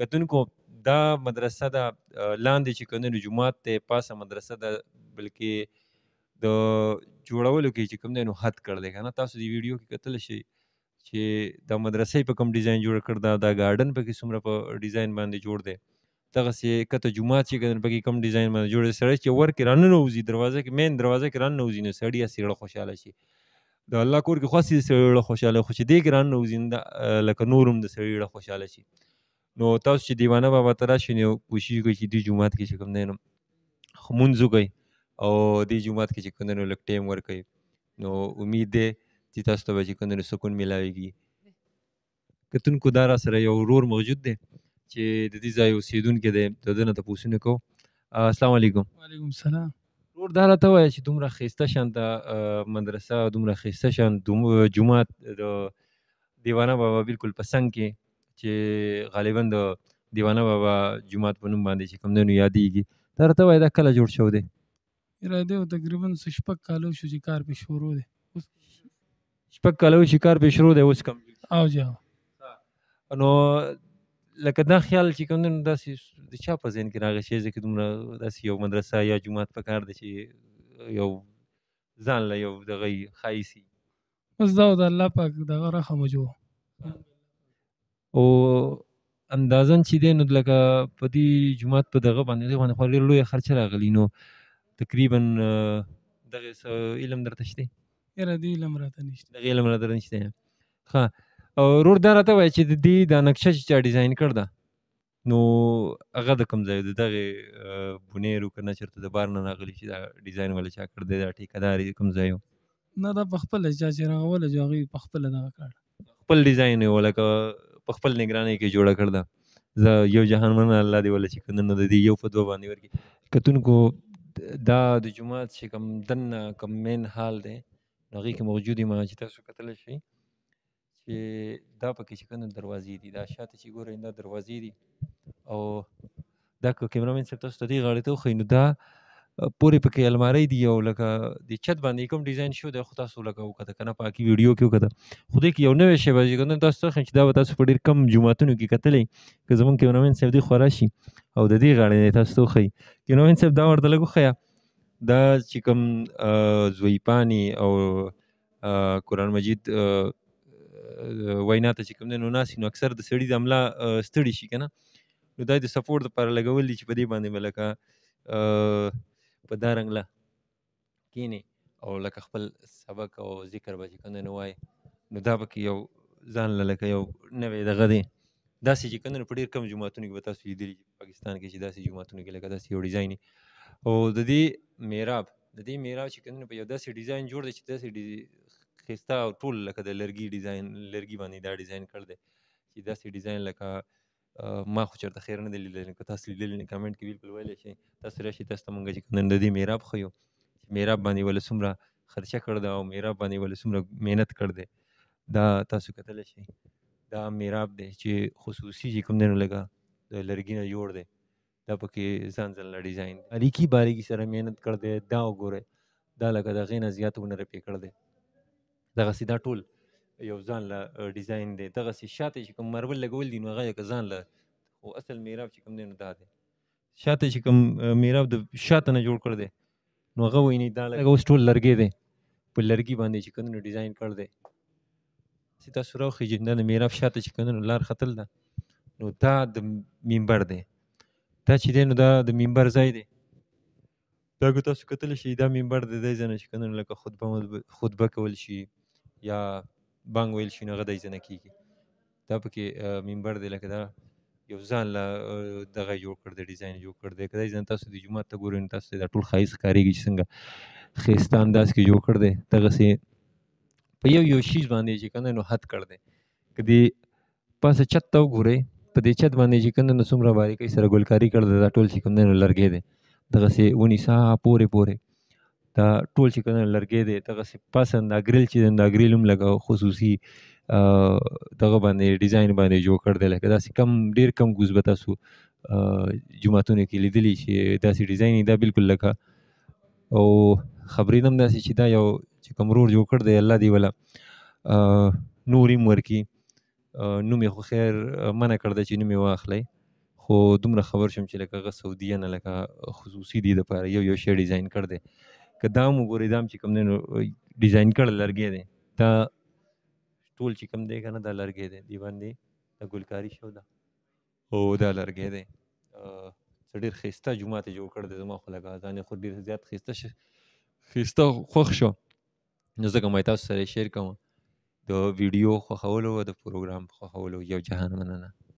کتونکو دا مدرسه دا لاندې چې کنه جمعات ته پاسه مدرسه دا بلکې د جوړولو کې چې کوم دی نو حد کړ دی کنه تاسو دی ویډیو کې کتل شي چې د مدرسې په کوم ډیزاین جوړ کړ دا د گارډن په کې څومره په ډیزاین باندې جوړ دی دغه سي کته جمعات چې کنه په کې کوم ډیزاین باندې جوړ سره چې ور کې رانه نوځي دروازه کې مین دروازه کې رانه نوځي نو سړی سیړه خوشاله شي د الله کور کې خاصې سړی خوشاله خوشي دی ګران نوځي لکه نورم د سړی خوشاله شي نو تاسو چې دیوانه بابا ته راشئ نو کوشش وکړئ چې دې جومات کې چې کوم دی نو لمونځ وکړئ او دې جومات کې چې کوم دی نو لږ ټایم ورکړئ نو امید دی چې تاسو ته به چې کوم دی نو سکون میلاویږي کتونکو دا را سره یو ورور موجود دی چې د دې ځای اوسیدونکی دی د ده نه تپوسونه کوو السلام علیکم وعلیکم السلام ور دا راته وای چې دومره خيسته شان د مدرسه دومره خيسته شان دومره جمعه د دیوانه بابا بالکل پسند کې چې غالبا د دیوانه بابا جمعات په نوم باندې چې کوم نه یادېږي دا راته وای دا کله جوړ شو دی را دی تقریبا شپږ کالو شو چې کار پې شروع دی شپږ کالو چې کار پې شروع دی اوس کم او جا نو لکه دا خیال چې کوم نن داسې د چا په ذهن کې راغی چې ځکه دومره داسې یو مدرسه یا جمعات په کار دی چې یو ځان له یو دغه خایسي بس دا د الله پاک دغه رحم جو او اندازن چې دی نو لکه په دې جماعت په دغه باندې باندې خو ډېر لوی خرچه راغلی نو تقریبا دغه علم درته شته یاره دې علم راته نشته دغه علم راته نشته ښه او رور دا راته وای چې د دې د نقشه چې چا ډیزاین کړ دا نو هغه د کوم ځای د دغه بونیرو کنه چرته د بار نه راغلی چې دا ډیزاین ولا چا کړ دی دا ټیکدار کوم ځای نه دا په خپل ځای چې راغله جو هغه په خپل دا کړ خپل ډیزاین ولا که په خپل نگرانۍ کې جوړه کړ دا یو جهان من الله دی ولا چې کنه د دې یو فتوا باندې ورکی کتونکو دا د جمعات چې کم دن کم مین حال دی هغه کې موجودی ما چې تاسو کتل شئ چې دا پکې چې کنه دروازې دي دا شاته چې ګورئ دا دروازې دي او دا کیمرامن چې تاسو ته دی غاړه ته خو نو دا پورې پکې الماری دی او لکه د چت باندې کوم ډیزاین شو د خو تاسو لکه وکړه کنه پاکي ویډیو کې وکړه خو دې کې یو نوې شی واځي کنه تاسو څنګه چې دا تاسو په ډیر کم جمعهتونو کې کتلې که زمونږ کې نومین صاحب دی خوراشي او د دې غاړې تاسو خو کې نومین صاحب دا ورته لګو خیا دا چې کوم زوی پانی او قران مجید وینا ته چې کوم نه ناسي نو اکثر د سړي د عمله ستړي شي کنه نو دا د سپورټ لپاره لګول دي چې په دې باندې ملکه په دا رنګله کینې او لکه خپل سبق او ذکر به چې کنه نه وای نو دا پکې یو ځان لکه یو نوې دغه دی داسې چې کنه په ډېر کم جماعتونو کې به تاسو لیدلی پاکستان کې چې داسې جماعتونو کې لکه داسې یو ډیزاین او د دې میراب د دې میراب چې کنه په یو داسې ډیزاین جوړ دی چې داسې خسته او ټول لکه د لرګي ډیزاین لرګي باندې دا ډیزاین کړ دی چې داسې ډیزاین لکه ما خو چرته خیر نه دی لیدلی که تاسو لیدلی نه کمنټ کې بالکل ویلی شئ تاسو راشئ تاسو ته مونږ چې نن د دې میراب ښیو چې میراب باندې ولې څومره خرچه کړ ده او میراب باندې ولې څومره محنت کړ دی دا تاسو کتلی شئ دا میراب دی چې خصوصي چې کوم دی نو لکه د لرګي نه جوړ دی دا پکې ځان ځان له ډیزاین الیکی باریکی سره محنت کړ دی دا وګوره دا لکه د غینه زیات ونره پې کړ دی دغسې دا ټول یو ځان له ډیزاین دی دغه سي شاته چې کوم مربل لګول دي نو هغه ځان له خو اصل میراب چې کوم دی نو دا دی شاته چې کوم میراب د شاته نه جوړ کړ دی نو هغه ویني دا لګه اوس ټول لرګي دی په لرګي باندې چې کوم نو ډیزاین کړ دی ستا سره خو جن نه میراب شاته چې کوم نو لار خطل ده نو دا د منبر دی دا چې دی نو دا د منبر ځای دی دا که تاسو کتلی شي دا منبر د دې ځنه چې کوم لکه خطبه خطبه کول شي یا بانګ ویل شي نو هغه د ځنه کیږي دا پکې منبر دی لکه دا یو ځان له دغه جوړ کړ د ډیزاین جوړ کړ د کله ځان تاسو د جمعه ته ګورئ تاسو د ټول خایس کاریږي څنګه خيسته انداز کې جوړ کړ دی دغه سي په یو یو شی باندې چې کنه نو حد کړ دی کدي پاسه چت ته وګورئ په دې چت باندې چې کنه نو څومره باریکۍ سره ګلکاری کړ دی دا ټول چې کنه نو لرګې دی دغه سي ونی سا پوره پوره دا ټول چې کنه لرګې دی دغه سي پسند اګریل چې د اګریل هم لګا خصوصي دغه باندې ډیزاین باندې جوړ کړ دی لکه دا سي کم ډیر کم غوزبتا سو جمعتون کې لیدلی چې دا سي ډیزاین دا بالکل لکه او خبرې نم داسې چې دا یو چې کوم رور جوړ کړ دی الله دی ولا نوریم ورکی نوم خو خیر منه کړ دی چې نوم یې واخلئ خو دومره خبر شوم چې لکه سعودي نه لکه خصوصي دی د پاره یو یو شی ډیزاین کړ دی کدام وګورئ دا چې کوم دی نو ډیزاین کړل لرګی دی دا ټول چې کوم دی که نه دا لرګی دی دی باندې دا ګلکاري شو ده او دا لرګی دی څه ډېر ښایسته جومات یې جوړ کړی دی زما خو لګه ځان یې خو ډېر زیات ښایسته ش ښایسته خوښ شو نو ځکه ما تاسو سره شیر کوم د ویډیو خوښولو د پروګرام خوښولو یو جهان مننه